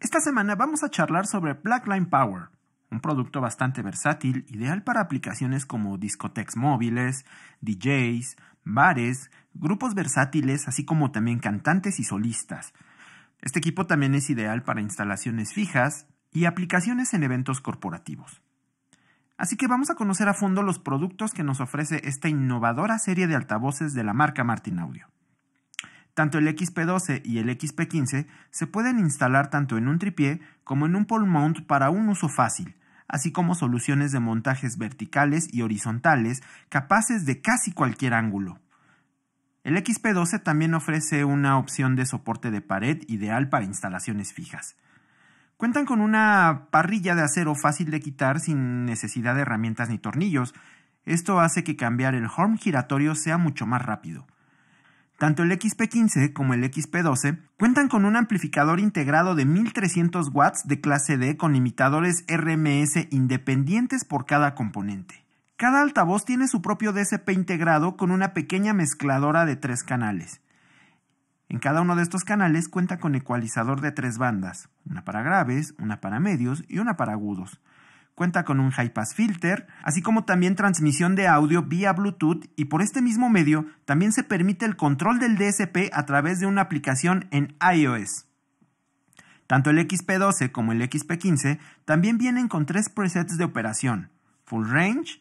Esta semana vamos a charlar sobre Blackline Power, un producto bastante versátil, ideal para aplicaciones como discotecas móviles, DJs, bares, grupos versátiles, así como también cantantes y solistas. Este equipo también es ideal para instalaciones fijas y aplicaciones en eventos corporativos. Así que vamos a conocer a fondo los productos que nos ofrece esta innovadora serie de altavoces de la marca Martin Audio. Tanto el XP12 y el XP15 se pueden instalar tanto en un tripié como en un pole mount para un uso fácil, así como soluciones de montajes verticales y horizontales capaces de casi cualquier ángulo. El XP12 también ofrece una opción de soporte de pared ideal para instalaciones fijas. Cuentan con una parrilla de acero fácil de quitar sin necesidad de herramientas ni tornillos. Esto hace que cambiar el horn giratorio sea mucho más rápido. Tanto el XP15 como el XP12 cuentan con un amplificador integrado de 1300 watts de clase D con limitadores RMS independientes por cada componente. Cada altavoz tiene su propio DSP integrado con una pequeña mezcladora de tres canales. En cada uno de estos canales cuenta con ecualizador de tres bandas, una para graves, una para medios y una para agudos cuenta con un high pass filter, así como también transmisión de audio vía Bluetooth y por este mismo medio también se permite el control del DSP a través de una aplicación en iOS. Tanto el XP12 como el XP15 también vienen con tres presets de operación, Full Range,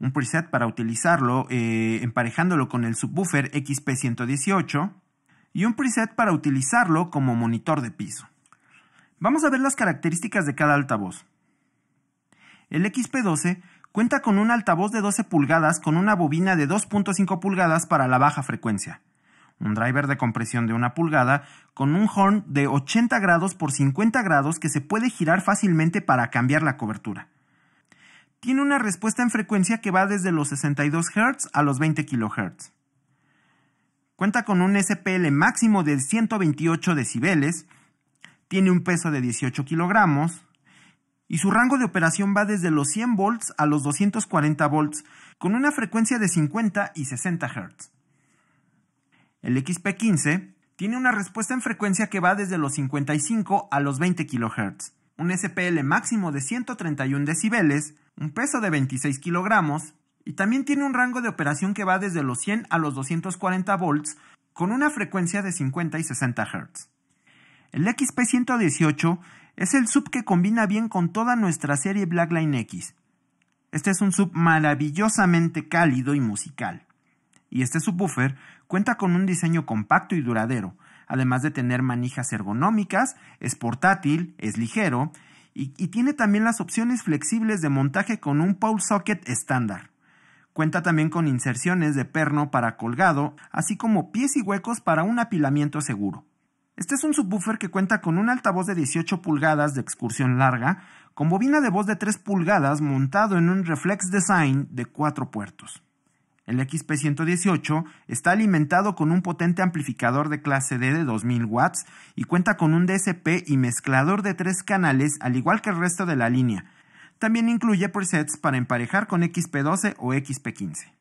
un preset para utilizarlo eh, emparejándolo con el subwoofer XP118 y un preset para utilizarlo como monitor de piso. Vamos a ver las características de cada altavoz. El XP12 cuenta con un altavoz de 12 pulgadas con una bobina de 2.5 pulgadas para la baja frecuencia, un driver de compresión de 1 pulgada con un horn de 80 grados por 50 grados que se puede girar fácilmente para cambiar la cobertura. Tiene una respuesta en frecuencia que va desde los 62 Hz a los 20 kHz. Cuenta con un SPL máximo de 128 decibeles, tiene un peso de 18 kilogramos, y su rango de operación va desde los 100 volts a los 240 volts, con una frecuencia de 50 y 60 Hz. El XP15 tiene una respuesta en frecuencia que va desde los 55 a los 20 kHz, un SPL máximo de 131 decibeles, un peso de 26 kilogramos, y también tiene un rango de operación que va desde los 100 a los 240 volts con una frecuencia de 50 y 60 Hz. El XP118 es el sub que combina bien con toda nuestra serie Blackline X. Este es un sub maravillosamente cálido y musical. Y este subwoofer cuenta con un diseño compacto y duradero, además de tener manijas ergonómicas, es portátil, es ligero y, y, tiene también las opciones flexibles de montaje con un pole socket estándar. Cuenta también con inserciones de perno para colgado, así como pies y huecos para un apilamiento seguro. Este es un subwoofer que cuenta con un altavoz de 18 pulgadas de excursión larga, con bobina de voz de 3 pulgadas montado en un reflex design de 4 puertos. El XP118 está alimentado con un potente amplificador de clase D de 2000 watts y cuenta con un DSP y mezclador de 3 canales al igual que el resto de la línea. También incluye presets para emparejar con XP12 o XP15.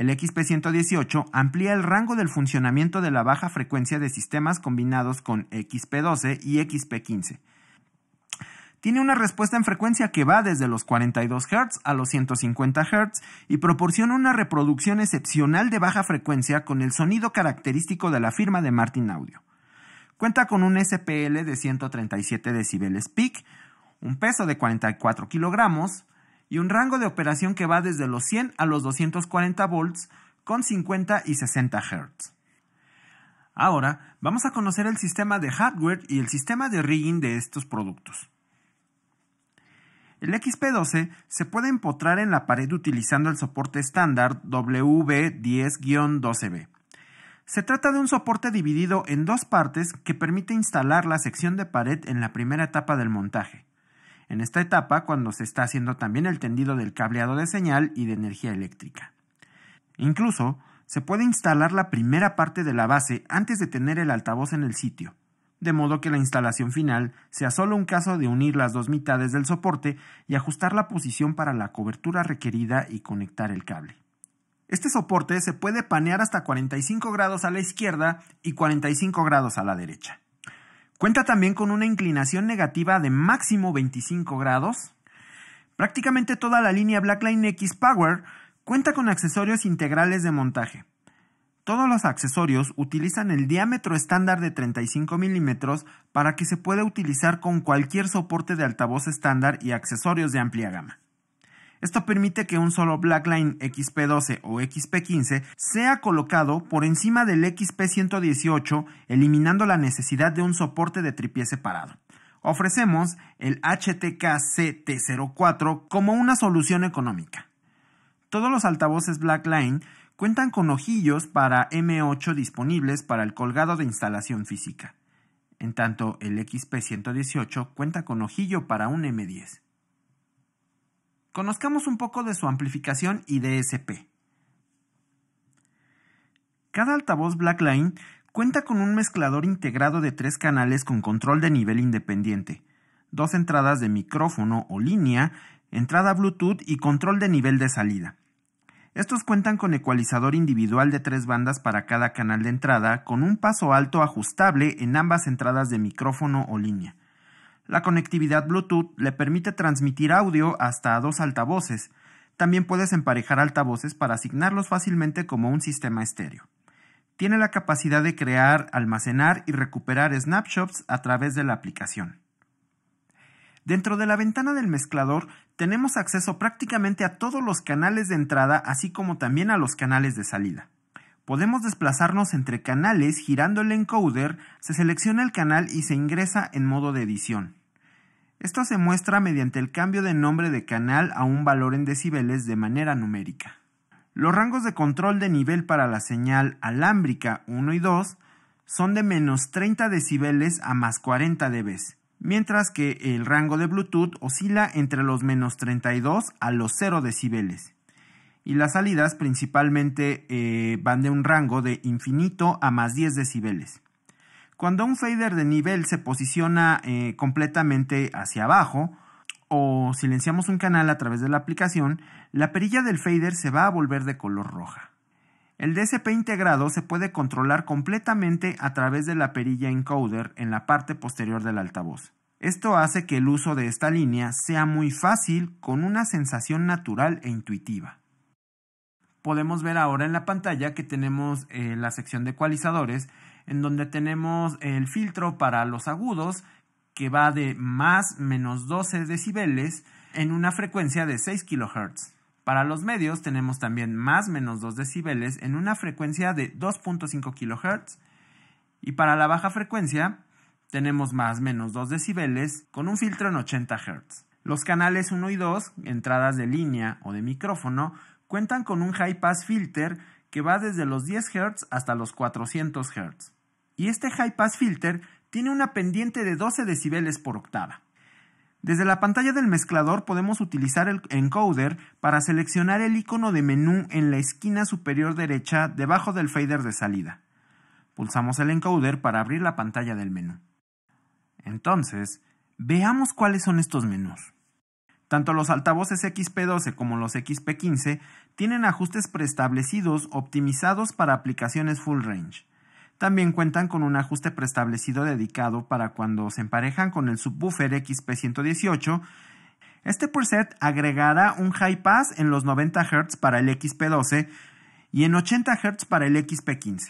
El XP118 amplía el rango del funcionamiento de la baja frecuencia de sistemas combinados con XP12 y XP15. Tiene una respuesta en frecuencia que va desde los 42 Hz a los 150 Hz y proporciona una reproducción excepcional de baja frecuencia con el sonido característico de la firma de Martin Audio. Cuenta con un SPL de 137 decibeles peak, un peso de 44 kilogramos, y un rango de operación que va desde los 100 a los 240 volts con 50 y 60 Hz. Ahora vamos a conocer el sistema de hardware y el sistema de rigging de estos productos. El XP12 se puede empotrar en la pared utilizando el soporte estándar W10-12B. Se trata de un soporte dividido en dos partes que permite instalar la sección de pared en la primera etapa del montaje en esta etapa cuando se está haciendo también el tendido del cableado de señal y de energía eléctrica. Incluso, se puede instalar la primera parte de la base antes de tener el altavoz en el sitio, de modo que la instalación final sea solo un caso de unir las dos mitades del soporte y ajustar la posición para la cobertura requerida y conectar el cable. Este soporte se puede panear hasta 45 grados a la izquierda y 45 grados a la derecha. Cuenta también con una inclinación negativa de máximo 25 grados. Prácticamente toda la línea Blackline X Power cuenta con accesorios integrales de montaje. Todos los accesorios utilizan el diámetro estándar de 35 milímetros para que se pueda utilizar con cualquier soporte de altavoz estándar y accesorios de amplia gama. Esto permite que un solo Blackline XP12 o XP15 sea colocado por encima del XP118, eliminando la necesidad de un soporte de tripié separado. Ofrecemos el HTK-CT04 como una solución económica. Todos los altavoces Blackline cuentan con ojillos para M8 disponibles para el colgado de instalación física. En tanto, el XP118 cuenta con ojillo para un M10. Conozcamos un poco de su amplificación y DSP. Cada altavoz Blackline cuenta con un mezclador integrado de tres canales con control de nivel independiente, dos entradas de micrófono o línea, entrada Bluetooth y control de nivel de salida. Estos cuentan con ecualizador individual de tres bandas para cada canal de entrada, con un paso alto ajustable en ambas entradas de micrófono o línea. La conectividad Bluetooth le permite transmitir audio hasta dos altavoces. También puedes emparejar altavoces para asignarlos fácilmente como un sistema estéreo. Tiene la capacidad de crear, almacenar y recuperar snapshots a través de la aplicación. Dentro de la ventana del mezclador tenemos acceso prácticamente a todos los canales de entrada así como también a los canales de salida. Podemos desplazarnos entre canales girando el encoder, se selecciona el canal y se ingresa en modo de edición. Esto se muestra mediante el cambio de nombre de canal a un valor en decibeles de manera numérica. Los rangos de control de nivel para la señal alámbrica 1 y 2 son de menos 30 decibeles a más 40 dB, mientras que el rango de Bluetooth oscila entre los menos 32 a los 0 decibeles. Y las salidas principalmente eh, van de un rango de infinito a más 10 decibeles. Cuando un fader de nivel se posiciona eh, completamente hacia abajo o silenciamos un canal a través de la aplicación, la perilla del fader se va a volver de color roja. El DSP integrado se puede controlar completamente a través de la perilla encoder en la parte posterior del altavoz. Esto hace que el uso de esta línea sea muy fácil con una sensación natural e intuitiva. Podemos ver ahora en la pantalla que tenemos eh, la sección de ecualizadores en donde tenemos el filtro para los agudos que va de más menos 12 decibeles en una frecuencia de 6 kHz. Para los medios tenemos también más menos 2 decibeles en una frecuencia de 2.5 kHz. Y para la baja frecuencia tenemos más menos 2 decibeles con un filtro en 80 Hz. Los canales 1 y 2, entradas de línea o de micrófono, cuentan con un high pass filter que va desde los 10 Hz hasta los 400 Hz. Y este high pass filter tiene una pendiente de 12 decibeles por octava. Desde la pantalla del mezclador podemos utilizar el encoder para seleccionar el icono de menú en la esquina superior derecha debajo del fader de salida. Pulsamos el encoder para abrir la pantalla del menú. Entonces, veamos cuáles son estos menús. Tanto los altavoces XP12 como los XP15 tienen ajustes preestablecidos optimizados para aplicaciones full range. También cuentan con un ajuste preestablecido dedicado para cuando se emparejan con el subwoofer XP118. Este preset agregará un high pass en los 90 Hz para el XP12 y en 80 Hz para el XP15.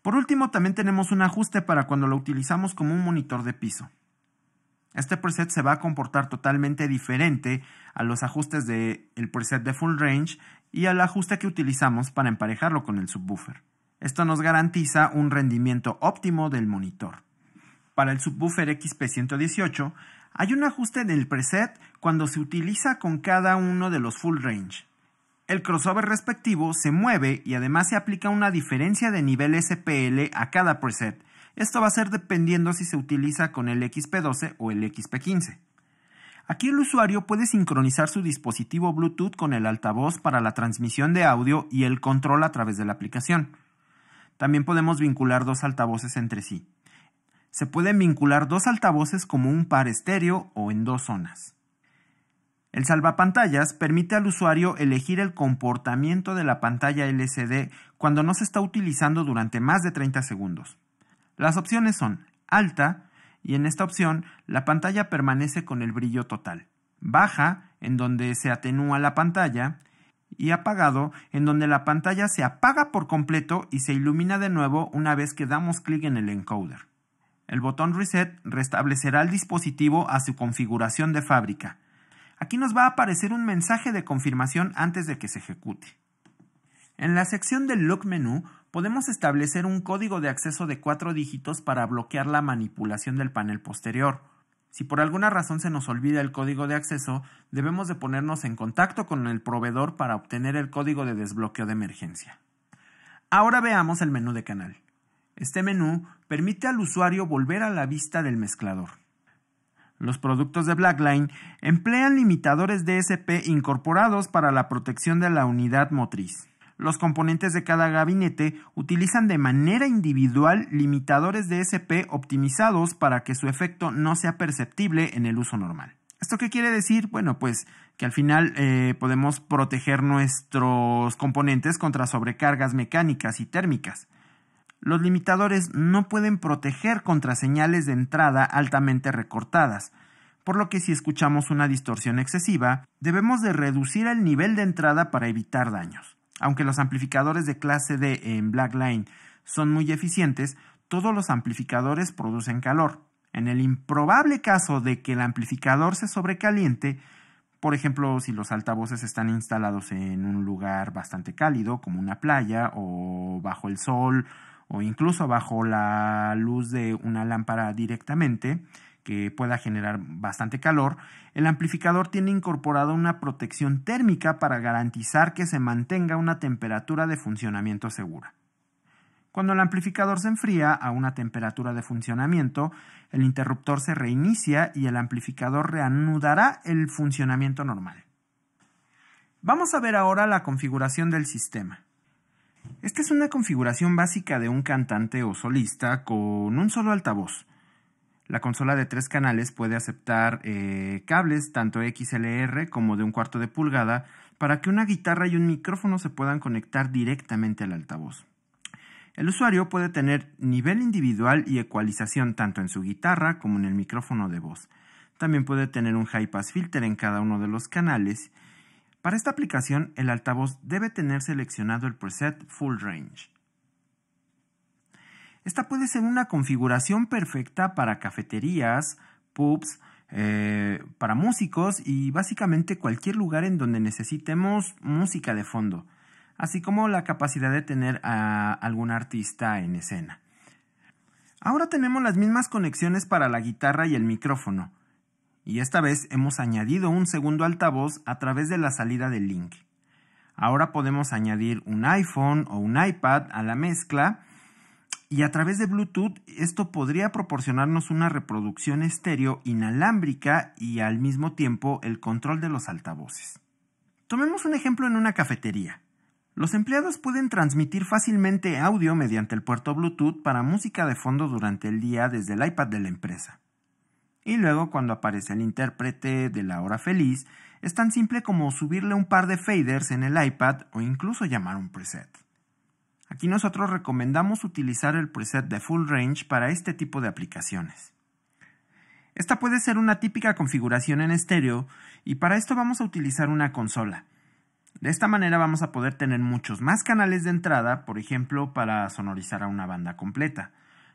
Por último, también tenemos un ajuste para cuando lo utilizamos como un monitor de piso. Este preset se va a comportar totalmente diferente a los ajustes del preset de full range y al ajuste que utilizamos para emparejarlo con el subwoofer. Esto nos garantiza un rendimiento óptimo del monitor. Para el subwoofer XP118 hay un ajuste del preset cuando se utiliza con cada uno de los full range. El crossover respectivo se mueve y además se aplica una diferencia de nivel SPL a cada preset, esto va a ser dependiendo si se utiliza con el XP12 o el XP15. Aquí el usuario puede sincronizar su dispositivo Bluetooth con el altavoz para la transmisión de audio y el control a través de la aplicación. También podemos vincular dos altavoces entre sí. Se pueden vincular dos altavoces como un par estéreo o en dos zonas. El salvapantallas permite al usuario elegir el comportamiento de la pantalla LCD cuando no se está utilizando durante más de 30 segundos. Las opciones son alta, y en esta opción la pantalla permanece con el brillo total, baja, en donde se atenúa la pantalla, y apagado, en donde la pantalla se apaga por completo y se ilumina de nuevo una vez que damos clic en el encoder. El botón Reset restablecerá el dispositivo a su configuración de fábrica. Aquí nos va a aparecer un mensaje de confirmación antes de que se ejecute. En la sección del Look menú podemos establecer un código de acceso de cuatro dígitos para bloquear la manipulación del panel posterior. Si por alguna razón se nos olvida el código de acceso, debemos de ponernos en contacto con el proveedor para obtener el código de desbloqueo de emergencia. Ahora veamos el menú de canal. Este menú permite al usuario volver a la vista del mezclador. Los productos de Blackline emplean limitadores DSP incorporados para la protección de la unidad motriz los componentes de cada gabinete utilizan de manera individual limitadores de SP optimizados para que su efecto no sea perceptible en el uso normal. ¿Esto qué quiere decir? Bueno, pues que al final eh, podemos proteger nuestros componentes contra sobrecargas mecánicas y térmicas. Los limitadores no pueden proteger contra señales de entrada altamente recortadas, por lo que si escuchamos una distorsión excesiva, debemos de reducir el nivel de entrada para evitar daños. Aunque los amplificadores de clase D en Blackline son muy eficientes, todos los amplificadores producen calor. En el improbable caso de que el amplificador se sobrecaliente, por ejemplo, si los altavoces están instalados en un lugar bastante cálido, como una playa, o bajo el sol, o incluso bajo la luz de una lámpara directamente, que pueda generar bastante calor, el amplificador tiene incorporado una protección térmica para garantizar que se mantenga una temperatura de funcionamiento segura. Cuando el amplificador se enfría a una temperatura de funcionamiento, el interruptor se reinicia y el amplificador reanudará el funcionamiento normal. Vamos a ver ahora la configuración del sistema. Esta es una configuración básica de un cantante o solista con un solo altavoz. La consola de tres canales puede aceptar eh, cables tanto XLR como de un cuarto de pulgada para que una guitarra y un micrófono se puedan conectar directamente al altavoz. El usuario puede tener nivel individual y ecualización tanto en su guitarra como en el micrófono de voz. También puede tener un high pass filter en cada uno de los canales. Para esta aplicación, el altavoz debe tener seleccionado el preset Full Range. Esta puede ser una configuración perfecta para cafeterías, pubs, eh, para músicos y básicamente cualquier lugar en donde necesitemos música de fondo, así como la capacidad de tener a algún artista en escena. Ahora tenemos las mismas conexiones para la guitarra y el micrófono, y esta vez hemos añadido un segundo altavoz a través de la salida del link. Ahora podemos añadir un iPhone o un iPad a la mezcla y a través de Bluetooth esto podría proporcionarnos una reproducción estéreo inalámbrica y al mismo tiempo el control de los altavoces. Tomemos un ejemplo en una cafetería. Los empleados pueden transmitir fácilmente audio mediante el puerto Bluetooth para música de fondo durante el día desde el iPad de la empresa. Y luego cuando aparece el intérprete de la hora feliz, es tan simple como subirle un par de faders en el iPad o incluso llamar un preset. Aquí nosotros recomendamos utilizar el preset de Full Range para este tipo de aplicaciones. Esta puede ser una típica configuración en estéreo y para esto vamos a utilizar una consola. De esta manera vamos a poder tener muchos más canales de entrada, por ejemplo, para sonorizar a una banda completa.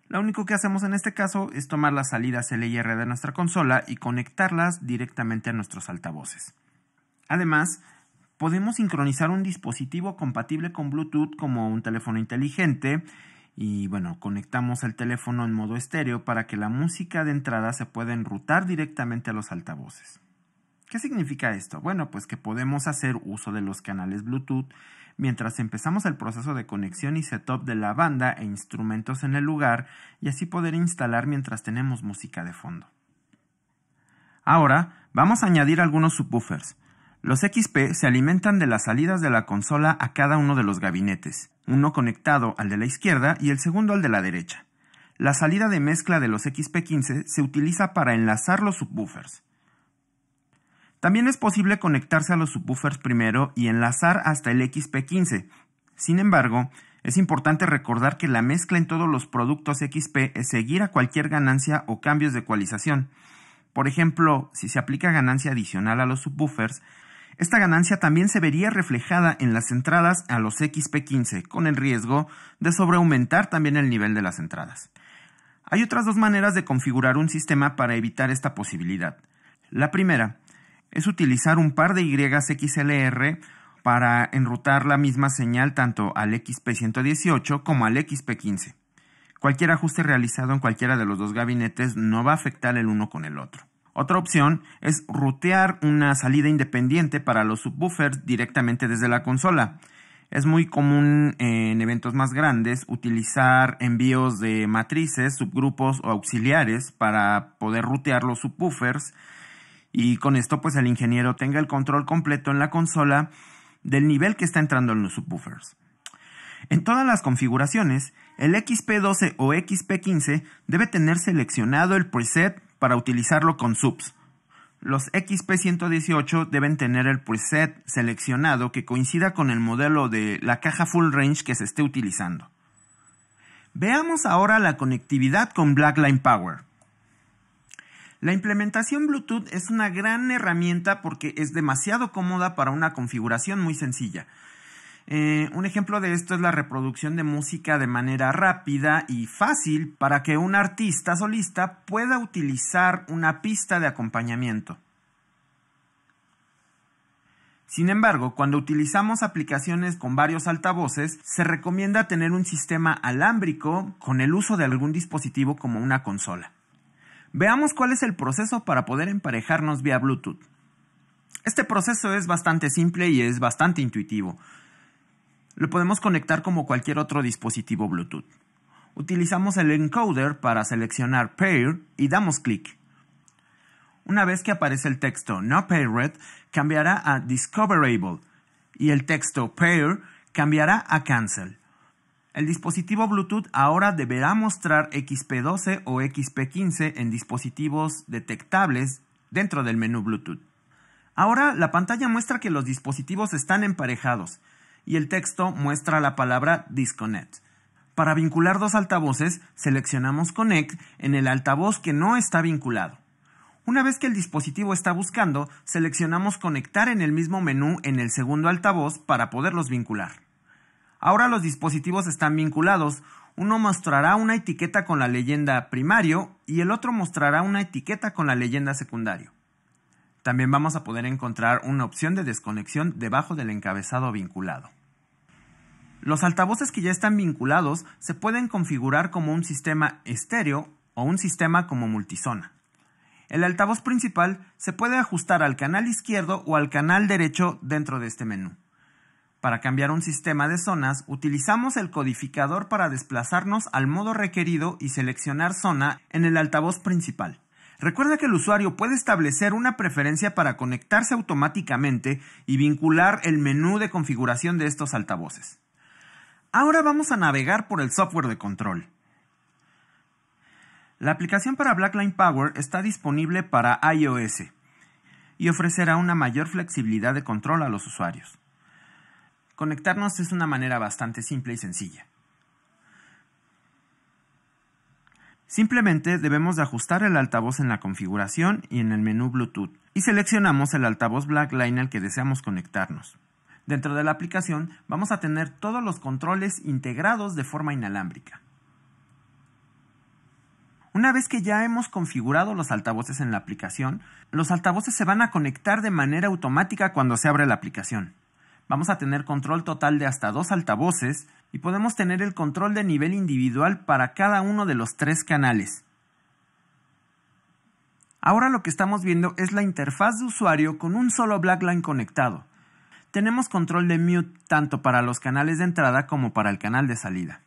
Lo único que hacemos en este caso es tomar las salidas L R de nuestra consola y conectarlas directamente a nuestros altavoces. Además, podemos sincronizar un dispositivo compatible con Bluetooth como un teléfono inteligente y bueno, conectamos el teléfono en modo estéreo para que la música de entrada se pueda enrutar directamente a los altavoces. ¿Qué significa esto? Bueno, pues que podemos hacer uso de los canales Bluetooth mientras empezamos el proceso de conexión y setup de la banda e instrumentos en el lugar y así poder instalar mientras tenemos música de fondo. Ahora, vamos a añadir algunos subwoofers. Los XP se alimentan de las salidas de la consola a cada uno de los gabinetes, uno conectado al de la izquierda y el segundo al de la derecha. La salida de mezcla de los XP15 se utiliza para enlazar los subwoofers. También es posible conectarse a los subwoofers primero y enlazar hasta el XP15. Sin embargo, es importante recordar que la mezcla en todos los productos XP es seguir a cualquier ganancia o cambios de ecualización. Por ejemplo, si se aplica ganancia adicional a los subwoofers, esta ganancia también se vería reflejada en las entradas a los XP15, con el riesgo de sobreaumentar también el nivel de las entradas. Hay otras dos maneras de configurar un sistema para evitar esta posibilidad. La primera es utilizar un par de YXLR para enrutar la misma señal tanto al XP118 como al XP15. Cualquier ajuste realizado en cualquiera de los dos gabinetes no va a afectar el uno con el otro. Otra opción es rutear una salida independiente para los subwoofers directamente desde la consola. Es muy común en eventos más grandes utilizar envíos de matrices, subgrupos o auxiliares para poder rutear los subwoofers y con esto pues el ingeniero tenga el control completo en la consola del nivel que está entrando en los subwoofers. En todas las configuraciones, el XP12 o XP15 debe tener seleccionado el preset para utilizarlo con subs. Los XP118 deben tener el preset seleccionado que coincida con el modelo de la caja full range que se esté utilizando. Veamos ahora la conectividad con Blackline Power. La implementación Bluetooth es una gran herramienta porque es demasiado cómoda para una configuración muy sencilla. Eh, un ejemplo de esto es la reproducción de música de manera rápida y fácil para que un artista solista pueda utilizar una pista de acompañamiento. Sin embargo, cuando utilizamos aplicaciones con varios altavoces, se recomienda tener un sistema alámbrico con el uso de algún dispositivo como una consola. Veamos cuál es el proceso para poder emparejarnos vía Bluetooth. Este proceso es bastante simple y es bastante intuitivo. Lo podemos conectar como cualquier otro dispositivo Bluetooth. Utilizamos el encoder para seleccionar Pair y damos clic. Una vez que aparece el texto No Red, cambiará a Discoverable y el texto Pair cambiará a Cancel. El dispositivo Bluetooth ahora deberá mostrar XP12 o XP15 en dispositivos detectables dentro del menú Bluetooth. Ahora la pantalla muestra que los dispositivos están emparejados y el texto muestra la palabra disconnect. Para vincular dos altavoces, seleccionamos Connect en el altavoz que no está vinculado. Una vez que el dispositivo está buscando, seleccionamos Conectar en el mismo menú en el segundo altavoz para poderlos vincular. Ahora los dispositivos están vinculados, uno mostrará una etiqueta con la leyenda primario y el otro mostrará una etiqueta con la leyenda secundario. También vamos a poder encontrar una opción de desconexión debajo del encabezado vinculado. Los altavoces que ya están vinculados se pueden configurar como un sistema estéreo o un sistema como multizona. El altavoz principal se puede ajustar al canal izquierdo o al canal derecho dentro de este menú. Para cambiar un sistema de zonas, utilizamos el codificador para desplazarnos al modo requerido y seleccionar zona en el altavoz principal. Recuerda que el usuario puede establecer una preferencia para conectarse automáticamente y vincular el menú de configuración de estos altavoces. Ahora vamos a navegar por el software de control. La aplicación para Blackline Power está disponible para iOS y ofrecerá una mayor flexibilidad de control a los usuarios. Conectarnos es una manera bastante simple y sencilla. Simplemente debemos de ajustar el altavoz en la configuración y en el menú Bluetooth y seleccionamos el altavoz Line al que deseamos conectarnos. Dentro de la aplicación vamos a tener todos los controles integrados de forma inalámbrica. Una vez que ya hemos configurado los altavoces en la aplicación, los altavoces se van a conectar de manera automática cuando se abre la aplicación. Vamos a tener control total de hasta dos altavoces, y podemos tener el control de nivel individual para cada uno de los tres canales. Ahora lo que estamos viendo es la interfaz de usuario con un solo Blackline conectado. Tenemos control de mute tanto para los canales de entrada como para el canal de salida.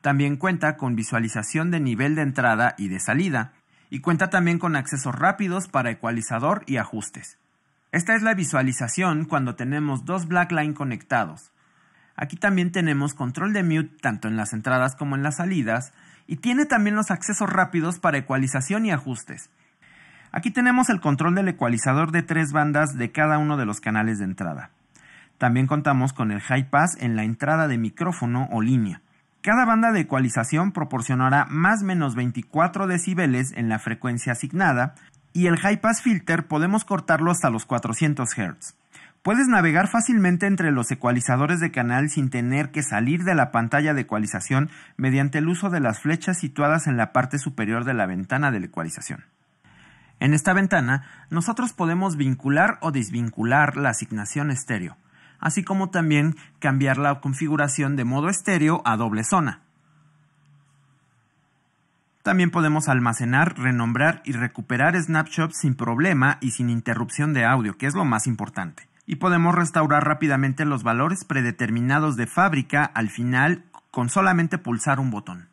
También cuenta con visualización de nivel de entrada y de salida, y cuenta también con accesos rápidos para ecualizador y ajustes. Esta es la visualización cuando tenemos dos Blackline conectados. Aquí también tenemos control de mute tanto en las entradas como en las salidas y tiene también los accesos rápidos para ecualización y ajustes. Aquí tenemos el control del ecualizador de tres bandas de cada uno de los canales de entrada. También contamos con el high pass en la entrada de micrófono o línea. Cada banda de ecualización proporcionará más o menos 24 decibeles en la frecuencia asignada y el high pass filter podemos cortarlo hasta los 400 Hz. Puedes navegar fácilmente entre los ecualizadores de canal sin tener que salir de la pantalla de ecualización mediante el uso de las flechas situadas en la parte superior de la ventana de la ecualización. En esta ventana, nosotros podemos vincular o desvincular la asignación estéreo, así como también cambiar la configuración de modo estéreo a doble zona. También podemos almacenar, renombrar y recuperar snapshots sin problema y sin interrupción de audio, que es lo más importante y podemos restaurar rápidamente los valores predeterminados de fábrica al final con solamente pulsar un botón.